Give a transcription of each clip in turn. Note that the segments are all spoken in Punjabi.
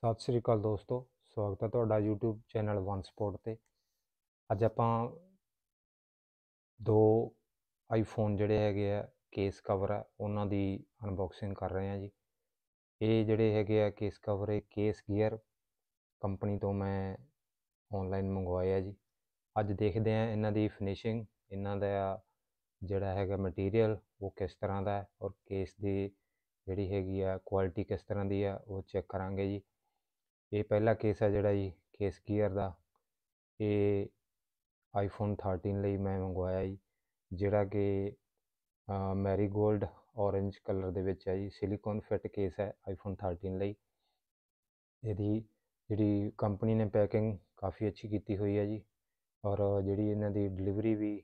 ਸਤਿ ਸ੍ਰੀ ਅਕਾਲ ਦੋਸਤੋ ਸਵਾਗਤ ਹੈ ਤੁਹਾਡਾ YouTube ਚੈਨਲ ਵਨ ਸਪੋਰਟ ਤੇ ਅੱਜ ਆਪਾਂ ਦੋ ਆਈਫੋਨ ਜਿਹੜੇ ਹੈਗੇ ਆ ਕੇਸ ਕਵਰ ਆ ਉਹਨਾਂ ਦੀ ਅਨਬਾਕਸਿੰਗ ਕਰ ਰਹੇ ਆ ਜੀ ਇਹ ਜਿਹੜੇ ਹੈਗੇ ਆ ਕੇਸ ਕਵਰ ਇਹ ਕੇਸ ਗੀਅਰ ਕੰਪਨੀ ਤੋਂ ਮੈਂ ਆਨਲਾਈਨ ਮੰਗਵਾਏ ਆ ਜੀ ਅੱਜ ਦੇਖਦੇ ਆ ਇਹਨਾਂ ਦੀ ਫਿਨਿਸ਼ਿੰਗ ਇਹਨਾਂ ਦਾ ਜਿਹੜਾ ਹੈਗਾ ਮਟੀਰੀਅਲ ਉਹ ਕਿਸ ਤਰ੍ਹਾਂ ਦਾ ਹੈ ਔਰ ਕੇਸ ਦੀ ਜਿਹੜੀ ਹੈਗੀ ਆ ਕੁਆਲਿਟੀ ਕਿਸ ਤਰ੍ਹਾਂ ਦੀ ਆ ਉਹ ਚੈੱਕ ਕਰਾਂਗੇ ਜੀ ਇਹ ਪਹਿਲਾ ਕੇਸ ਹੈ ਜਿਹੜਾ ਜੀ ਕੇਸ ਗੀਅਰ ਦਾ ਇਹ ਆਈਫੋਨ 13 ਲਈ ਮੈਂ ਮੰਗਵਾਇਆ ਜੀ ਜਿਹੜਾ ਕਿ ਮੈਰੀ ਗੋਲਡ ਔਰੇਂਜ ਕਲਰ ਦੇ ਵਿੱਚ ਹੈ ਜੀ ਸਿਲੀਕਨ ਫਿਟ ਕੇਸ ਹੈ ਆਈਫੋਨ 13 ਲਈ ਇਹਦੀ ਜਿਹੜੀ ਕੰਪਨੀ ਨੇ ਪੈਕਿੰਗ ਕਾਫੀ ਅੱਛੀ ਕੀਤੀ ਹੋਈ ਹੈ ਜੀ ਔਰ ਜਿਹੜੀ ਇਹਨਾਂ ਦੀ ਡਿਲੀਵਰੀ ਵੀ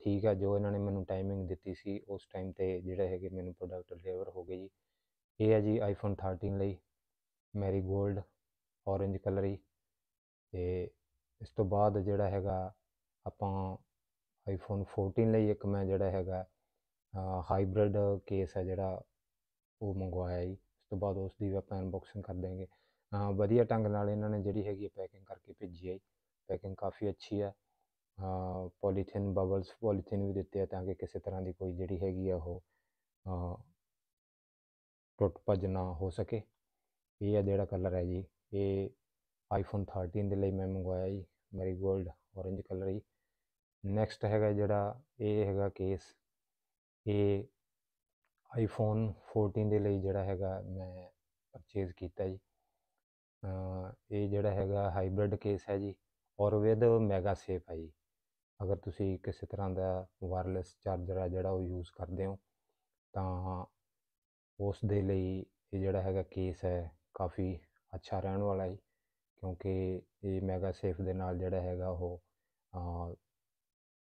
ਠੀਕ ਹੈ ਜੋ ਇਹਨਾਂ ਨੇ ਮੈਨੂੰ ਟਾਈਮਿੰਗ ਦਿੱਤੀ ਸੀ ਉਸ ਟਾਈਮ ਤੇ ਜਿਹੜਾ ਹੈਗੇ ਮੈਨੂੰ ਪ੍ਰੋਡਕਟ ਡਿਲੀਵਰ ਹੋ ਗਏ ਜੀ ਇਹ ਹੈ ਜੀ ਆਈਫੋਨ 13 ਲਈ ਮੈਰੀ 골ਡ ਔਰੇਂਜ ਕਲਰੀ ਤੇ ਇਸ ਤੋਂ ਬਾਅਦ ਜਿਹੜਾ ਹੈਗਾ ਆਪਾਂ ਆਈਫੋਨ 14 ਲਈ ਇੱਕ ਮੈਂ ਜਿਹੜਾ ਹੈਗਾ ਹਾਈਬ੍ਰਿਡ ਕੇਸ ਹੈ ਜਿਹੜਾ ਉਹ ਮੰਗਵਾਇਆ ਜੀ ਉਸ ਤੋਂ ਬਾਅਦ ਉਸ ਦੀ ਆਪਾਂ ਅਨਬਾਕਸਿੰਗ ਕਰ ਦਾਂਗੇ ਵਧੀਆ ਟੰਗ ਨਾਲ ਇਹਨਾਂ ਨੇ ਜਿਹੜੀ ਹੈਗੀ ਪੈਕਿੰਗ ਕਰਕੇ ਭੇਜੀ ਹੈ ਪੈਕਿੰਗ ਕਾਫੀ ਅੱਛੀ ਹੈ ਪੋਲੀਥੀਨ ਬਬਲਸ ਪੋਲੀਥੀਨ ਵੀ ਦਿੱਤੇ ਆ ਤਾਂ ਕਿ ਕਿਸੇ ਤਰ੍ਹਾਂ ਦੀ ਕੋਈ ਜਿਹੜੀ ਹੈਗੀ ਆ ਉਹ ਟੁੱਟ ਭੱਜ ਨਾ ਹੋ ਸਕੇ ਇਹ ਹੈ ਜਿਹੜਾ ਕਲਰ ਹੈ ਜੀ ਇਹ ਆਈਫੋਨ 13 ਦੇ ਲਈ ਮੈਂ ਮੰਗਵਾਇਆ ਜੀ ਮੈਰੀ ਗੋਲਡ orange ਕਲਰ ਹੀ ਨੈਕਸਟ ਹੈਗਾ ਜਿਹੜਾ ਇਹ ਹੈਗਾ ਕੇਸ ਇਹ ਆਈਫੋਨ 14 ਦੇ ਲਈ ਜਿਹੜਾ ਹੈਗਾ ਮੈਂ ਪਰਚੇਸ ਕੀਤਾ ਜੀ ਇਹ ਜਿਹੜਾ ਹੈਗਾ ਹਾਈਬ੍ਰਿਡ ਕੇਸ ਹੈ ਜੀ ਔਰ ਵਿਦ ਮੈਗਾ ਸੇਫ ਹੈ ਜੀ ਅਗਰ ਤੁਸੀਂ ਕਿਸੇ ਤਰ੍ਹਾਂ ਦਾ ਵਾਇਰਲੈਸ ਚਾਰਜਰ ਆ ਜਿਹੜਾ ਉਹ ਯੂਜ਼ ਕਰਦੇ ਹੋ ਤਾਂ ਉਸ ਦੇ ਲਈ ਇਹ ਜਿਹੜਾ ਹੈਗਾ ਕੇਸ ਹੈ ਕਾਫੀ ਅੱਛਾ ਰਹਿਣ ਵਾਲਾ ਹੈ ਕਿਉਂਕਿ ਇਹ ਮੈਗਾ ਸੇਫ ਦੇ ਨਾਲ ਜਿਹੜਾ ਹੈਗਾ ਉਹ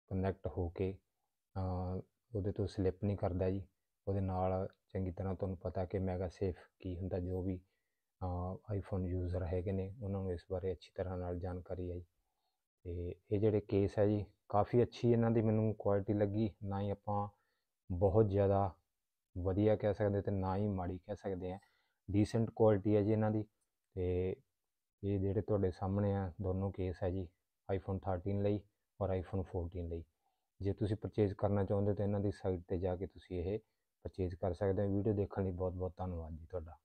ਕਨੈਕਟ ਹੋ ਕੇ ਉਹਦੇ ਤੋਂ ਸਲਿਪ ਨਹੀਂ ਕਰਦਾ ਜੀ ਉਹਦੇ ਨਾਲ ਚੰਗੀ ਤਰ੍ਹਾਂ ਤੁਹਾਨੂੰ ਪਤਾ ਕਿ ਮੈਗਾ ਸੇਫ ਕੀ ਹੁੰਦਾ ਜੋ ਵੀ ਆਈਫੋਨ ਯੂਜ਼ਰ ਹੈਗੇ ਨੇ ਉਹਨਾਂ ਨੂੰ ਇਸ ਬਾਰੇ ਅੱਛੀ ਤਰ੍ਹਾਂ ਨਾਲ ਜਾਣਕਾਰੀ ਹੈ ਤੇ ਇਹ ਜਿਹੜੇ ਕੇਸ ਹੈ ਜੀ ਕਾਫੀ ਅੱਛੀ ਇਹਨਾਂ ਦੀ ਮੈਨੂੰ ਕੁਆਲਿਟੀ ਲੱਗੀ ਨਾ ਹੀ ਆਪਾਂ ਬਹੁਤ ਜ਼ਿਆਦਾ ਵਧੀਆ ਕਹਿ ਸਕਦੇ ਤੇ ਨਾ ਹੀ ਮਾੜੀ ਕਹਿ ਸਕਦੇ ਆ ਡੀਸੈਂਟ ਕੁਆਲਿਟੀ ਹੈ ਜੀ ਇਹਨਾਂ ਦੀ ਤੇ ਇਹ ਜਿਹੜੇ ਤੁਹਾਡੇ ਸਾਹਮਣੇ ਆ ਦੋਨੋਂ ਕੇਸ ਹੈ ਜੀ ਆਈਫੋਨ 13 ਲਈ ਔਰ ਆਈਫੋਨ 14 ਲਈ ਜੇ ਤੁਸੀਂ ਪਰਚੇਸ ਕਰਨਾ ਚਾਹੁੰਦੇ ਹੋ ਤਾਂ ਇਹਨਾਂ ਦੀ ਸਾਈਟ ਤੇ ਜਾ ਕੇ ਤੁਸੀਂ ਇਹ ਪਰਚੇਸ ਕਰ ਸਕਦੇ ਹੋ ਵੀਡੀਓ ਦੇਖਣ ਲਈ ਬਹੁਤ ਬਹੁਤ ਧੰਨਵਾਦ ਜੀ ਤੁਹਾਡਾ